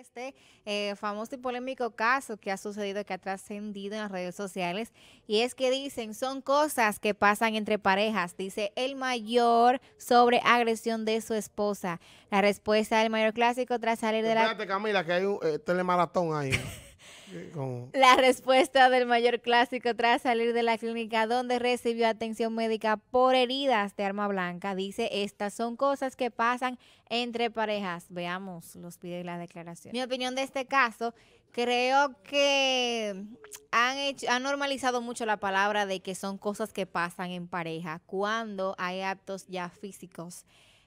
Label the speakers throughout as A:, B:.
A: este eh, famoso y polémico caso que ha sucedido, que ha trascendido en las redes sociales, y es que dicen, son cosas que pasan entre parejas, dice el mayor sobre agresión de su esposa. La respuesta del mayor clásico tras salir de Espérate, la...
B: Camila, que hay un eh, telemaratón ahí.
A: La respuesta del mayor clásico tras salir de la clínica donde recibió atención médica por heridas de arma blanca dice, estas son cosas que pasan entre parejas. Veamos los pide la declaración. Mi opinión de este caso, creo que han, han normalizado mucho la palabra de que son cosas que pasan en pareja cuando hay actos ya físicos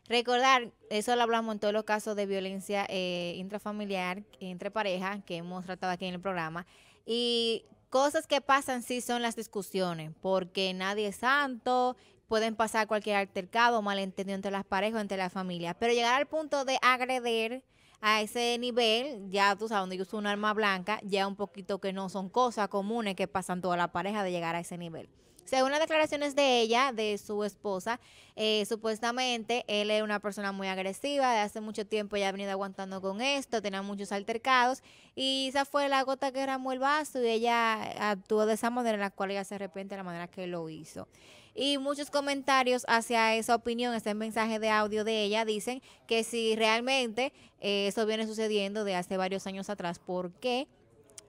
A: Recordar, eso lo hablamos en todos los casos de violencia eh, intrafamiliar entre parejas que hemos tratado aquí en el programa. Y cosas que pasan sí son las discusiones, porque nadie es santo, pueden pasar cualquier altercado, malentendido entre las parejas o entre las familias. Pero llegar al punto de agredir a ese nivel, ya tú sabes, donde yo uso un arma blanca, ya un poquito que no son cosas comunes que pasan toda la pareja de llegar a ese nivel. Según las declaraciones de ella, de su esposa, eh, supuestamente él es una persona muy agresiva, de hace mucho tiempo ya ha venido aguantando con esto, tenía muchos altercados y esa fue la gota que derramó el vaso y ella actuó de esa manera en la cual ella se arrepiente de la manera que lo hizo. Y muchos comentarios hacia esa opinión, ese mensaje de audio de ella, dicen que si realmente eh, eso viene sucediendo de hace varios años atrás, ¿por qué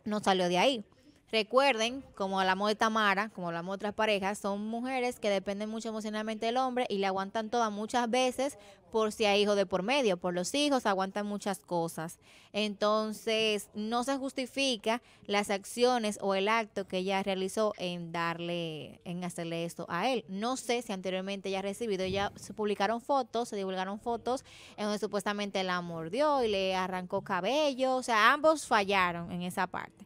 A: no salió de ahí? Recuerden, como hablamos de Tamara, como hablamos de otras parejas, son mujeres que dependen mucho emocionalmente del hombre y le aguantan todas muchas veces por si hay hijos de por medio, por los hijos, aguantan muchas cosas. Entonces, no se justifica las acciones o el acto que ella realizó en darle, en hacerle esto a él. No sé si anteriormente ella ha recibido, ya se publicaron fotos, se divulgaron fotos en donde supuestamente la mordió y le arrancó cabello. O sea, ambos fallaron en esa parte.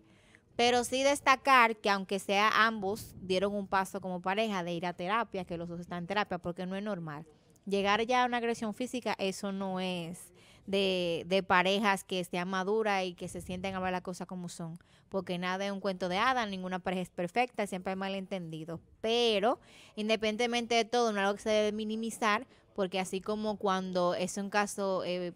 A: Pero sí destacar que aunque sea ambos dieron un paso como pareja de ir a terapia, que los dos están en terapia, porque no es normal. Llegar ya a una agresión física, eso no es de, de parejas que estén maduras y que se sienten a ver las cosas como son. Porque nada es un cuento de hadas, ninguna pareja es perfecta, siempre hay malentendidos. Pero, independientemente de todo, no es algo que se debe minimizar, porque así como cuando es un caso eh,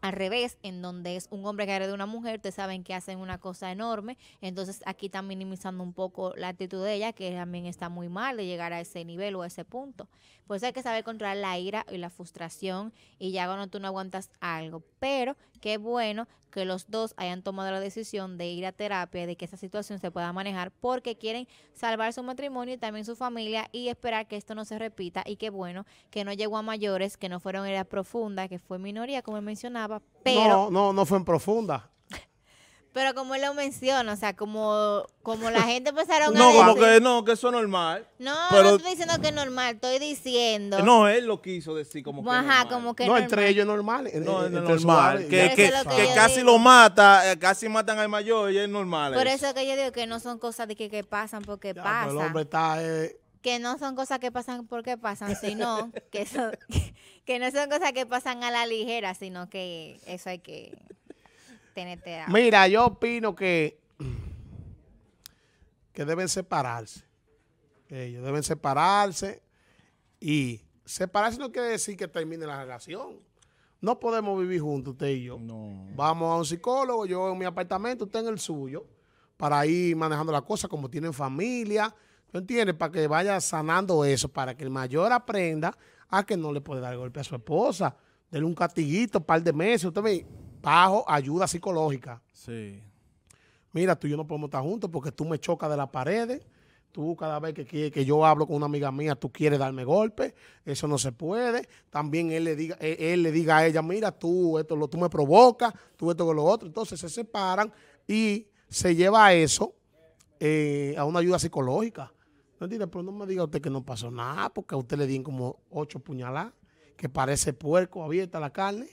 A: al revés, en donde es un hombre que agrede a una mujer, te saben que hacen una cosa enorme, entonces aquí están minimizando un poco la actitud de ella, que también está muy mal de llegar a ese nivel o a ese punto. Por eso hay que saber controlar la ira y la frustración y ya cuando tú no aguantas algo, pero qué bueno que los dos hayan tomado la decisión de ir a terapia, de que esa situación se pueda manejar, porque quieren salvar su matrimonio y también su familia y esperar que esto no se repita y que bueno, que no llegó a mayores, que no fueron heridas profundas, que fue minoría, como mencionaba, pero...
B: No, no, no fue en profunda.
A: Pero como él lo menciona, o sea, como, como la gente empezaron no, a No, como que
B: no, que eso es normal. No, no estoy
A: diciendo que es normal, estoy diciendo... No, él lo
B: quiso decir como que Ajá,
A: como que No, normal. entre ellos
B: es normal. Eh, eh, no, es normal. Que, casi lo mata, eh, casi matan al mayor y es normal. Por eso.
A: que yo digo que no son cosas de que, que pasan porque ya, pasan. que no son cosas que pasan porque pasan, sino que no son cosas que pasan a la ligera, sino que eso hay que
B: Mira, yo opino que, que deben separarse. Ellos deben separarse y separarse no quiere decir que termine la relación. No podemos vivir juntos usted y yo. No. Vamos a un psicólogo, yo en mi apartamento, usted en el suyo, para ir manejando la cosa como tienen familia, ¿tú entiendes? Para que vaya sanando eso, para que el mayor aprenda a que no le puede dar golpe a su esposa, Dele un castiguito, un par de meses, usted me bajo ayuda psicológica. Sí. Mira, tú y yo no podemos estar juntos porque tú me chocas de las paredes. Tú cada vez que, que, yo hablo con una amiga mía, tú quieres darme golpes. Eso no se puede. También él le diga, e-, él, le diga a ella, mira, tú esto lo, tú me provocas, tú esto con lo otro. Entonces se separan y se lleva eso eh, a una ayuda psicológica. ¿No Pero no me diga usted que no pasó nada, porque a usted le dieron como ocho puñaladas, que parece puerco abierta la carne.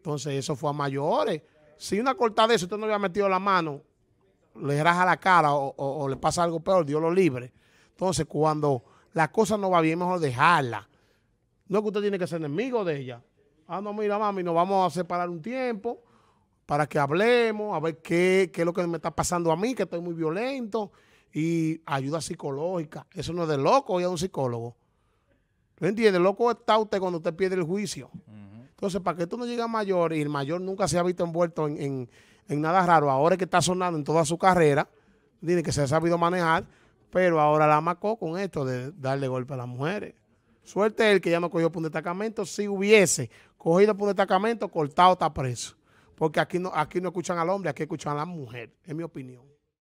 B: Entonces eso fue a mayores. Si una cortada de eso usted no había metido la mano, le raja la cara o, le pasa algo peor, Dios lo libre. Entonces cuando la cosa no va bien, mejor dejarla. No es que usted tiene que ser enemigo de ella. Ah, no, mira, mami, nos vamos a separar un tiempo para que hablemos, a ver qué, qué es lo que me está pasando a mí, que estoy muy violento. Y ayuda psicológica. Eso no es de loco, ya a un psicólogo. ¿Lo entiende? Loco está usted cuando usted pierde el juicio. Mm. Entonces, ¿para que tú no llegas mayor? Y el mayor nunca se ha visto envuelto en, nada raro. Ahora es que está sonando en toda su carrera, tiene que se ha sabido manejar, pero ahora la macó con esto de darle golpe a las mujeres. Suerte el que ya no cogió por un destacamento. Si hubiese cogido por un destacamento, cortado está preso. Porque aquí no, aquí no escuchan al hombre, aquí escuchan a la mujer, es mi opinión.